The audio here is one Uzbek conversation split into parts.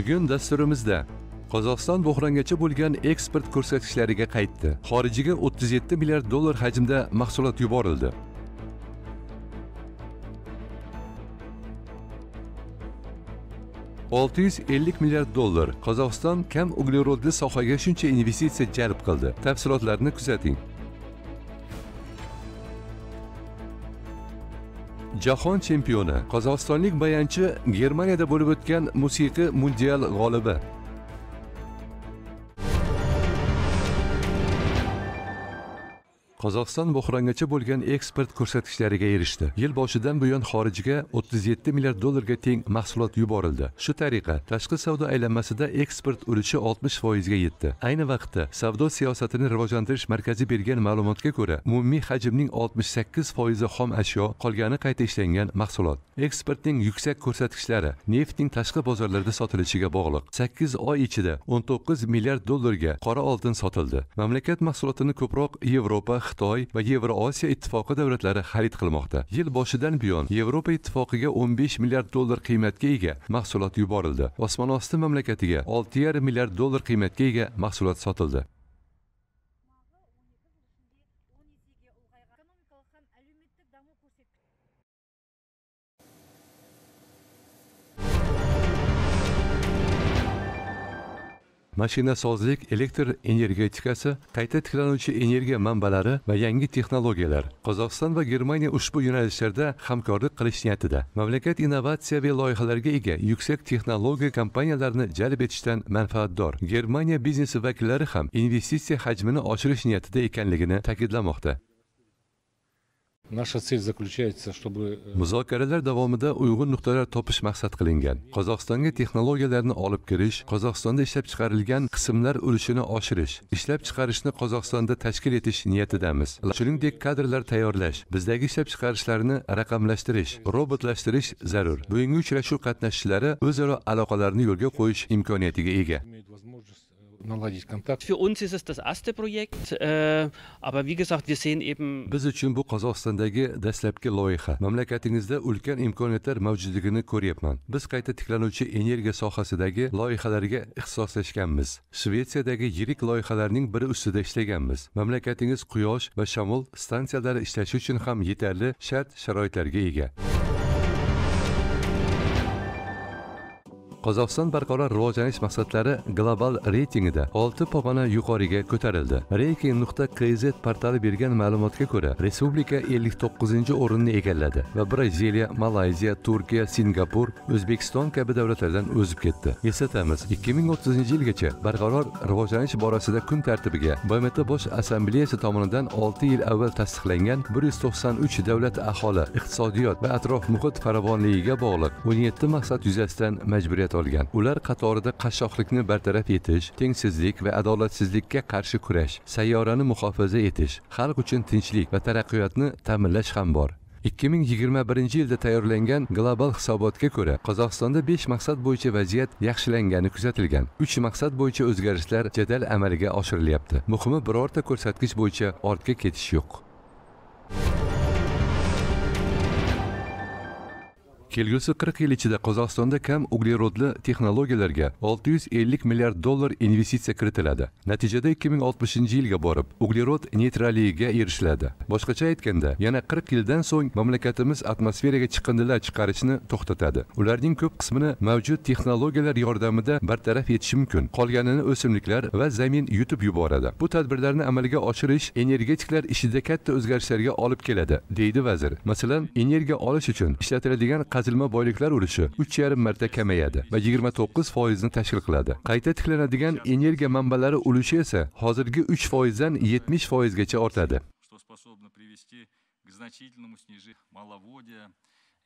bugun dasturimizda qozog'iston bo'hrongacha bo'lgan eksport ko'rsatkichlariga qaytdi xorijiga 37 milliard dollar hajmda mahsulot yuborildi olti yuz ellik milliard dollar qozog'iston kam uglerodli sohaga shuncha investitsiya jalb qildi tafsilotlarni kuzating jahon chempioni qozog'istonlik bayanchi germaniyada bo'lib o'tgan musiqa mundial g'olibi qozog'iston bo'hrongacha bo'lgan eksport ko'rsatkichlariga erishdi yil boshidan buyon xorijga 37 milliard dollarga teng mahsulot yuborildi shu tariqa tashqi savdo aylanmasida eksport ulushi 60 foizga yetdi ayni vaqtda savdo siyosatini rivojlantirish markazi bergan ma'lumotga ko'ra umumiy hajmning 68 foizi xom ashyo qolgani qayta ishlangan mahsulot eksportning yuksak ko'rsatkichlari neftning tashqi bozorlarda sotilishiga bog'liq 8 oy ichida 19 milliard dollarga qora oltin sotildi mamlakat mahsulotini ko'proq yevropa xitoy va yevroosiyo ittifoqi davlatlari xarid qilmoqda yil boshidan buyon yevropa ittifoqiga 15 milliard dollar qiymatga ega mahsulot yuborildi osmonosti mamlakatiga 6,5 milliard dollar qiymatga ega mahsulot sotildi mashinasozlik elektr energetikasi qayta tiklanuvchi energiya manbalari va yangi texnologiyalar qozog'iston va germaniya ushbu yo'nalishlarda hamkorlik qilish niyatida mamlakat innovatsiyaviy loyihalarga ega yuksak texnologiya kompaniyalarini jalb etishdan manfaatdor germaniya biznesi vakillari ham investitsiya hajmini oshirish niyatida ekanligini ta'kidlamoqda Наша цель заключается, чтобы э, Muzokaralar davomida uyg'un nuqtalar topish maqsad qilingan. Qozog'istonga texnologiyalarni olib kirish, Qozog'istonda ishlab chiqarilgan qismlar ulushini oshirish, ishlab chiqarishni Qozog'istonda tashkil etish niyatidamiz. Shuningdek, kadrlar tayyorlash, bizdagi ishlab chiqarishlarni raqamlashtirish, robotlashtirish zarur. Bugungi uchrashuv qatnashchilari o'zaro aloqalarni yo'lga qo'yish imkoniyatiga ega. наладить контакт. Für uns ist es das erste Projekt, äh, aber wie gesagt, wir sehen eben Biz uchun bu Qozog'istondagi dastlabki loyiha. Mamlakatingizda ulkan imkoniyatlar mavjudligini ko'ryapman. Biz qayta tiklanuvchi energiya sohasidagi loyihalarga ixtisoslashganmiz. Shvetsiyadagi yirik loyihalarning biri ustida ishlaganmiz. Mamlakatingiz quyosh va shamol stansiyalari ishlashi uchun ham yetarli shart sharoitlarga ega. qozog'iston barqaror rivojlanish maqsadlari global reytingida olti pog'ona yuqoriga ko'tarildi reyting nuqta kz portali bergan ma'lumotga ko'ra respublika ellik to'qqizinchi o'rinni egalladi va braziliya malayziya turkiya singapur o'zbekiston kabi davlatlardan o'zib ketdi eslatamiz ikki ming o'ttizinchi yilgacha barqaror rivojlanish borasida kun tartibiga bmt bosh assambleyasi tomonidan olti yil avval tasdiqlangan bir yuz to'qson uch davlat aholi iqtisodiyot va atrof muhit farovonligiga bog'liq o'n yetti maqsad yuzasidan majburiyat olgan ular qatorida qashshoqlikni bartaraf etish tengsizlik va adolatsizlikka qarshi kurash sayyorani muhofaza etish xalq uchun tinchlik va taraqqiyotni ta'minlash ham bor ikki ming yigirma birinchi yilda tayyorlangan global hisobotga ko'ra qozog'istonda besh maqsad bo'yicha vaziyat yaxshilangani kuzatilgan uch maqsad bo'yicha o'zgarishlar jadal amalga oshirilyapti muhimi birorta ko'rsatkich bo'yicha ortga ketish yo'q kelgusi 40 yil ichida qozog'istonda kam uglerodli texnologiyalarga 650 milliard dollar investitsiya kiritiladi natijada 2060 yilga borib uglerod neytralligiga erishiladi boshqacha aytganda yana 40 yildan so'ng mamlakatimiz atmosferaga chiqindilar chiqarishni to'xtatadi ularning ko'p qismini mavjud texnologiyalar yordamida bartaraf etish mumkin qolganini o'simliklar va zamin yutib yuboradi bu tadbirlarni amalga oshirish energetiklar ishida katta o'zgarishlarga olib keladi deydi vazir masalan energiya olish uchun ishlatiladigan qazilma boyliklar ulushi uch yarim marta kamayadi va yigirma to'qqiz foizni tashkil qiladi. Qayta tiklanadigan energiya manbalari ulushi esa hozirgi uch foizdan yetmish foizgacha ortadi.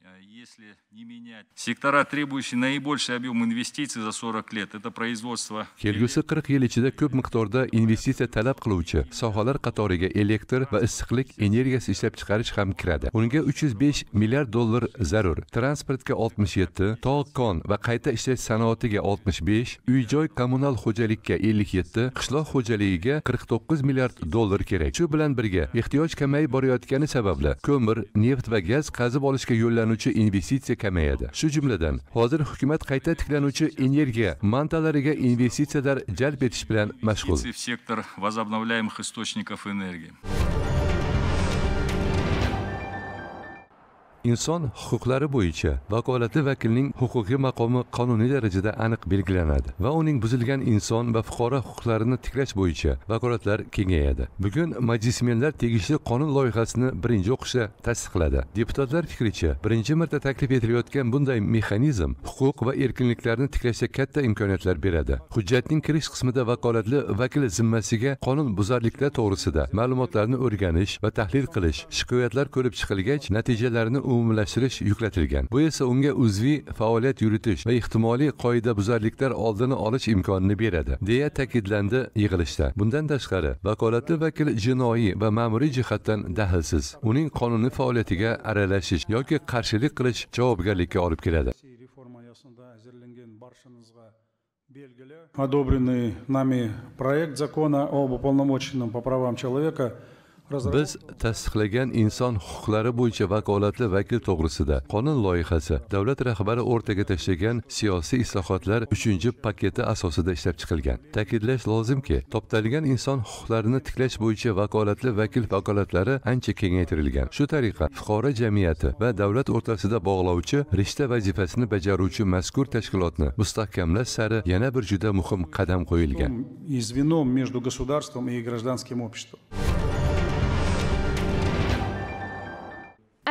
Э, если не менять. Сектора, требующие наибольший объем инвестиций за 40 лет, это производство. Kelgusi 40 yil ichida ko'p miqdorda investitsiya talab qiluvchi sohalar qatoriga elektr va issiqlik energiyasi ishlab chiqarish ham kiradi. Unga 305 milliard dollar zarur. Transportga 67, tog' kon va qayta ishlash sanoatiga 65, uy-joy kommunal xo'jalikka 57, qishloq xo'jaligiga 49 milliard dollar kerak. Shu bilan birga ehtiyoj kamayib borayotgani sababli ko'mir, neft va gaz qazib olishga yo'llar tiklanuvchi investitsiya kamayadi shu jumladan hozir hukumat qayta tiklanuvchi energiya mantalariga investitsiyalar jalb etish bilan mashg'ul сектор возобновляемых источников энергии inson huquqlari bo'yicha vakolatli vakilning huquqiy maqomi qonuniy darajada aniq belgilanadi va uning buzilgan inson va fuqaro huquqlarini tiklash bo'yicha vakolatlar kengayadi bugun majlismenlar tegishli qonun loyihasini birinchi o'qishda tasdiqladi deputatlar fikricha birinchi marta taklif etilayotgan bunday mexanizm huquq va erkinliklarni tiklashga katta imkoniyatlar beradi hujjatning kirish qismida vakolatli vakil zimmasiga qonun buzarliklar to'g'risida ma'lumotlarni o'rganish va tahlil qilish shikoyatlar ko'rib chiqilgach natijalarni umumlashtirish yuklatilgan bu esa unga uzviy faoliyat yuritish va ehtimoliy qoidabuzarliklar oldini olish imkonini beradi deya ta'kidlandi yig'ilishda bundan tashqari vakolatli vakil jinoiy va ma'muriy jihatdan dahlsiz uning qonuniy faoliyatiga aralashish yoki qarshilik qilish javobgarlikka olib keladi одобренный нами проект закона об уполномоченном по правам человека biz tasdiqlagan inson huquqlari bo'yicha vakolatli vakil to'g'risida qonun loyihasi davlat rahbari o'rtaga tashlagan siyosiy islohotlar uchinchi paketi asosida ishlab chiqilgan ta'kidlash lozimki toptalgan inson huquqlarini tiklash bo'yicha vakolatli vakil vakolatlari ancha kengaytirilgan shu tariqa fuqaro jamiyati va davlat o'rtasida bog'lovchi rishta vazifasini bajaruvchi mazkur tashkilotni mustahkamlash sari yana bir juda muhim qadam qo'yilgan звеном между государством и гражданским обществом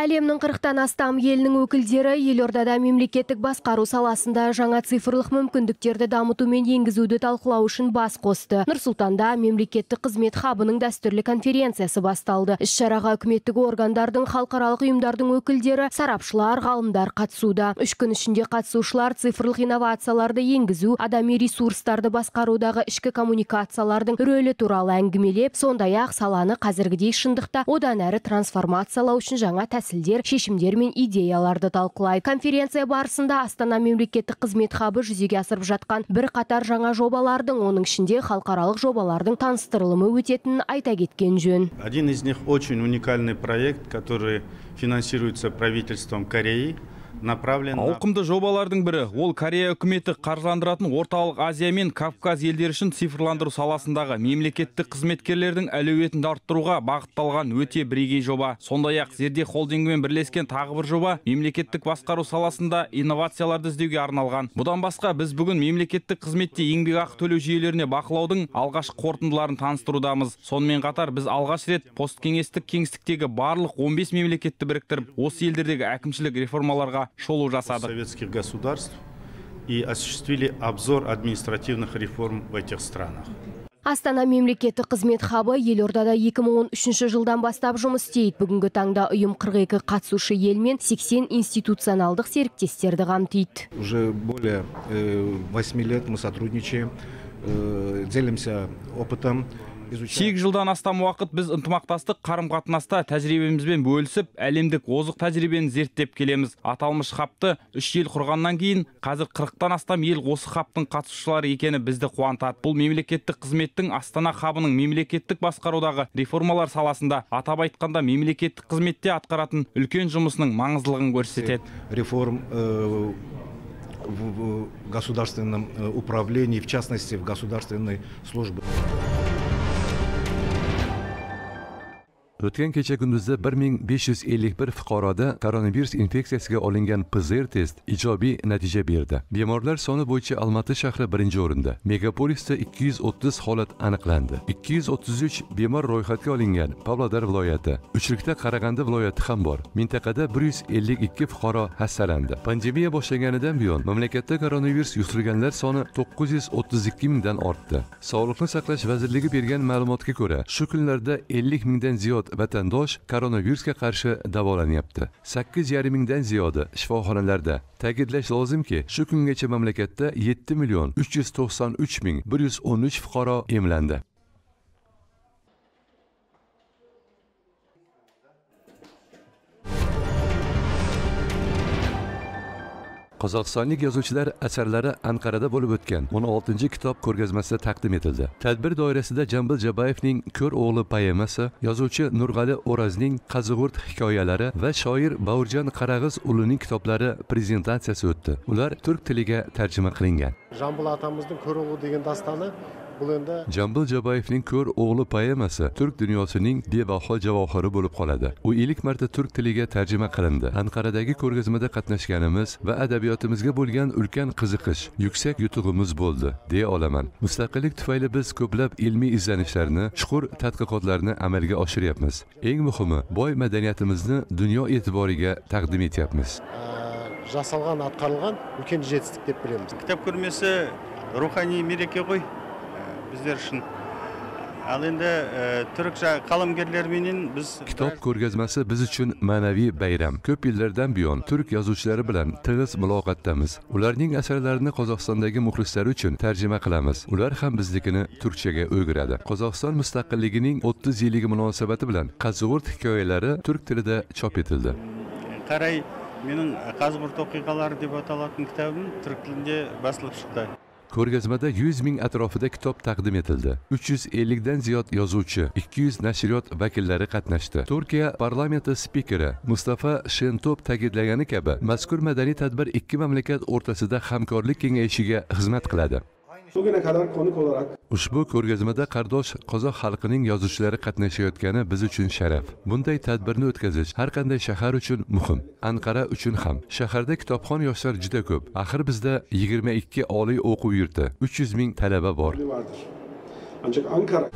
әлемнің 40-тан астам елінің өкілдері елордада мемлекеттік басқару саласында жаңа цифрлық мүмкіндіктерді дамыту мен енгізуді талқылау үшін бас қосты нұрсұлтанда мемлекеттік қызмет хабының дәстүрлі конференциясы басталды іс шараға үкіметтік органдардың халықаралық ұйымдардың өкілдері сарапшылар ғалымдар қатысуда үш күн ішінде қатысушылар цифрлық инновацияларды енгізу адами ресурстарды басқарудағы ішкі коммуникациялардың рөлі туралы әңгімелеп сондай ақ саланы қазіргідей шындықта одан әрі трансформациялау үшін жаңа тәсіл тәсілдер шешімдер мен идеяларды талқылайды конференция барысында астана мемлекеттік қызмет хабы жүзеге асырып жатқан бірқатар жаңа жобалардың оның ішінде халықаралық жобалардың таныстырылымы өтетінін айта кеткен жөн один из них очень уникальный проект который финансируется правительством кореи направлен ауқымды жобалардың бірі ол корея үкіметі қаржыландыратын орталық азия мен кавказ елдері үшін цифрландыру саласындағы мемлекеттік қызметкерлердің әлеуетін арттыруға бағытталған өте бірегей жоба сондай ақ зерде холдингімен бірлескен тағы бір жоба мемлекеттік басқару саласында инновацияларды іздеуге арналған бұдан басқа біз бүгін мемлекеттік қызметте еңбекақы төлеу жүйелеріне бақылаудың алғашқы қорытындыларын таныстырудамыз сонымен қатар біз алғаш рет посткеңестік кеңістіктегі барлық 15 мемлекетті біріктіріп осы елдердегі әкімшілік реформаларға шолу жасадық советских государств и осуществили обзор административных реформ в этих странах Астана мемлекеті қызмет хабы елордада 2013 жылдан бастап жұмыс істейді. Бүгінгі таңда ұйым 42 қатысушы елмен 80 институционалдық серіктестерді қамтиды. Уже более 8 э, лет мы сотрудничаем, э, делимся опытом, сегіз жылдан астам уақыт біз ынтымақтастық қарым қатынаста тәжірибемізбен бөлісіп әлемдік озық тәжірибені зерттеп келеміз аталмыш хабты үш ел құрғаннан кейін қазір қырықтан астам ел осы хабтың қатысушылары екені бізді қуантады бұл мемлекеттік қызметтің астана хабының мемлекеттік басқарудағы реформалар саласында атап айтқанда мемлекеттік қызметте атқаратын үлкен жұмысының маңыздылығын көрсетеді реформ э, в государственном э, управлении, в частности в государственной службе. o'tgan kecha kunduzda bir ming besh yuz ellik bir fuqaroda koronavirus infeksiyasiga olingan pcr test ijobiy natija berdi bemorlar soni bo'yicha almaty shahri birinchi o'rinda megapolisda ikki yuz o'ttiz holat aniqlandi ikki yuz o'ttiz uch bemor ro'yxatga olingan pavlodar viloyati uchlikda qarag'anda viloyati ham bor mintaqada bir yuz ellik ikki fuqaro hassalandi pandemiya boshlanganidan buyon mamlakatda koronavirus yuqtirganlar soni to'qqiz yuz o'ttiz ikki mingdan ortdi sog'liqni saqlash vazirligi bergan ma'lumotga ko'ra shu kunlarda ellik mingdan ziyod vatandosh koronavirusga qarshi davolanyapti sakkiz yarim mingdan ziyodi shifoxonalarda ta'kidlash lozimki shu kungacha mamlakatda yetti million uch yuz to'qson uch ming bir yuz o'n uch fuqaro emlandi qozog'istonlik yozuvchilar asarlari anqarada bo'lib o'tgan o'n oltinchi kitob ko'rgazmasida taqdim etildi tadbir doirasida jambil jabayevning ko'r o'g'li poemasi yozuvchi nurg'ali o'razning qazig'urt hikoyalari va shoir bavurjon qarag'iz ulining kitoblari prezentatsiyasi o'tdi ular turk tiliga tarjima qilingan jambil otamizning ko'r o'g'li degan dastani qilindi jambil jabayevning ko'r o'g'li poemasi turk dunyosining bebaho javohiri bo'lib qoladi u ilk marta turk tiliga tarjima qilindi anqaradagi ko'rgazmada qatnashganimiz va adabiyotimizga bo'lgan ulkan qiziqish yuksak yutug'imiz bo'ldi deya olaman mustaqillik tufayli biz ko'plab ilmiy izlanishlarni chuqur tadqiqotlarni amalga oshiryapmiz eng muhimi boy madaniyatimizni dunyo e'tiboriga taqdim etyapmiz жасалған атқарылған үлкен жетістік деп білеміз кітап көрмесі рухани мереке ғой bizlar uchun al e, turkcha qalamgirlar bilan biz kitob ko'rgazmasi biz uchun ma'naviy bayram ko'p yillardan buyon turk yozuvchilari bilan tig'iz muloqotdamiz ularning asarlarini qozog'istondagi muxlislari uchun tarjima qilamiz ular ham biznikini turkchaga o'giradi qozog'iston mustaqilligining o'ttiz yilligi munosabati bilan qazg'urt hikoyalari turk tilida chop etildi qaray mening qazg'urt o'qiqalari deb ataladigan kitobim turk tilida bosilib chiqdi ko'rgazmada yuz ming atrofida kitob taqdim etildi uch yuz ellikdan ziyod yozuvchi ikki yuz nashriyot vakillari qatnashdi turkiya parlamenti spikeri mustafa shentop ta'kidlagani kabi mazkur madaniy tadbir ikki mamlakat o'rtasida hamkorlik kengayishiga xizmat qiladi buguna qadar ko'nik olarak ushbu ko'rgazmada qardosh qozoq xalqining yozuvchilari qatnashayotgani biz uchun sharaf bunday tadbirni o'tkazish har qanday shahar uchun muhim anqara uchun ham shaharda kitobxon yoshlar juda ko'p axir bizda 22 ikki oliy o'quv yurti 300 ming talaba bor ancha ankara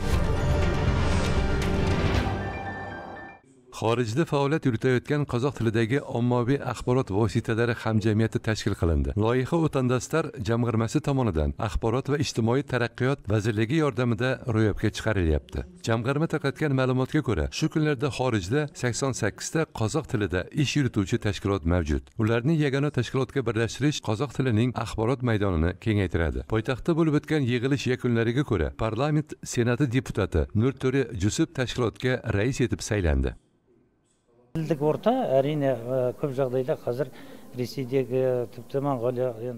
xorijda faoliyat yuritayotgan qozoq tilidagi ommaviy axborot vositalari hamjamiyati tashkil qilindi loyiha o'tandastar jamg'armasi tomonidan axborot va ijtimoiy taraqqiyot vazirligi yordamida ro'yobga chiqarilyapti jamg'arma tarqatgan ma'lumotga ko'ra shu kunlarda xorijda sakson sakkizta qozoq tilida ish yurituvchi tashkilot mavjud ularni yagona tashkilotga birlashtirish qozoq tilining axborot maydonini kengaytiradi poytaxtda bo'lib o'tgan yig'ilish yakunlariga ko'ra parlament senati deputati nurto'ri jusub tashkilotga rais etib saylandi тілдік орта әрине көп жағдайда қазір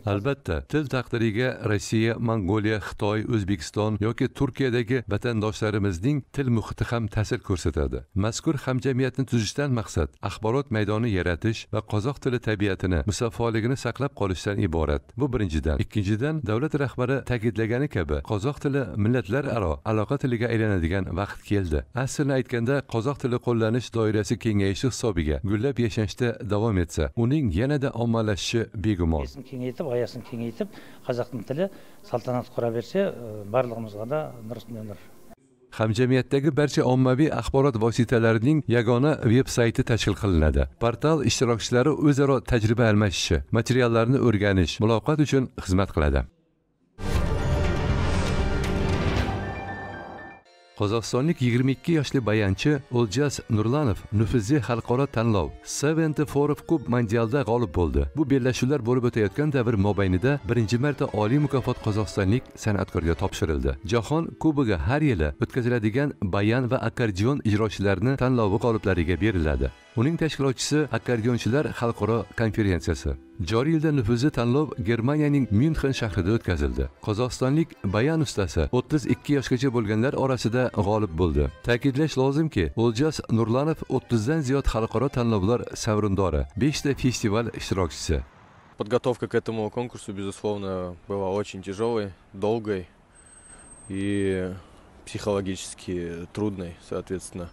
albatta til taqdiriga rossiya mongoliya xitoy o'zbekiston yoki turkiyadagi vatandoshlarimizning til muhiti ham ta'sir ko'rsatadi mazkur hamjamiyatni tuzishdan maqsad axborot maydoni yaratish va qozoq tili tabiatini musaffoligini saqlab qolishdan iborat bu birinchidan ikkinchidan davlat rahbari ta'kidlagani kabi qozoq tili millatlararo aloqa tiliga aylanadigan vaqt keldi aslini aytganda qozoq tili qo'llanish doirasi kengayishi hisobiga gullab yashashda davom etsa uning yanada tilida ommalashishi begumon esini kengaytib g'oyasini kengaytib қазақтың тілі салтанат құра берсе, e, барлығымызға да нұр үстіне нұр hamjamiyatdagi barcha ommaviy axborot vositalarining yagona veb sayti tashkil qilinadi portal ishtirokchilari o'zaro tajriba almashishi materiallarni o'rganish muloqot uchun xizmat qiladi qozog'istonlik yigirma ikki yoshli bayanchi o'ljas nurlanov nufuzli xalqaro tanlov seventi forov cup mondialda g'olib bo'ldi bu bellashuvlar bo'lib o'tayotgan davr mobaynida birinchi marta oliy mukofot qozog'istonlik san'atkorga topshirildi jahon kubogi har yili o'tkaziladigan bayan va akkordeon ijrochilarini tanlovi g'oliblariga beriladi uning tashkilotchisi akkordeonchilar xalqaro konferensiyasi joriy yilda nufuzli tanlov germaniyaning myunxen shahrida o'tkazildi qozog'istonlik bayan ustasi o'ttiz ikki yoshgacha bo'lganlar orasida g'olib bo'ldi ta'kidlash lozimki o'ljas nurlanov o'ttizdan ziyod xalqaro tanlovlar sovrindori beshta festival ishtirokchisi подготовка к этому конкурсу, безусловно, была очень тяжелой, долгой и психологически трудной, соответственно.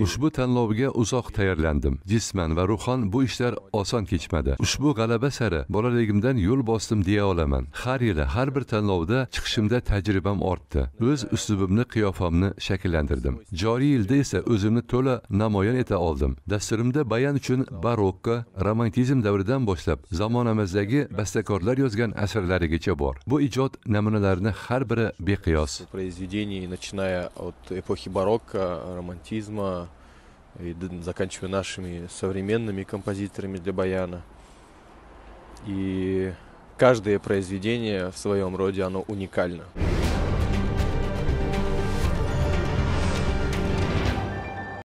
Ushbu tanlovga uzoq tayyorlandim. Jisman va ruhan bu ishlar oson kechmadi. Ushbu g'alaba sari bolaligimdan yo'l bosdim deya olaman. Har yili har bir tanlovda chiqishimda tajribam ortdi. O'z uslubimni, qiyofamni shakllantirdim. Joriy yilda esa o'zimni to'la namoyon eta oldim. Dasturimda bayan uchun barokko romantizm davridan boshlab zamonamizdagi bastakorlar yozgan asarlarigacha bor. Bu ijod namunalarining har biri beqiyos. Произведений, начиная от эпохи барокко романтизма, и заканчивая нашими современными композиторами для баяна. И каждое произведение в своем роде, оно уникально.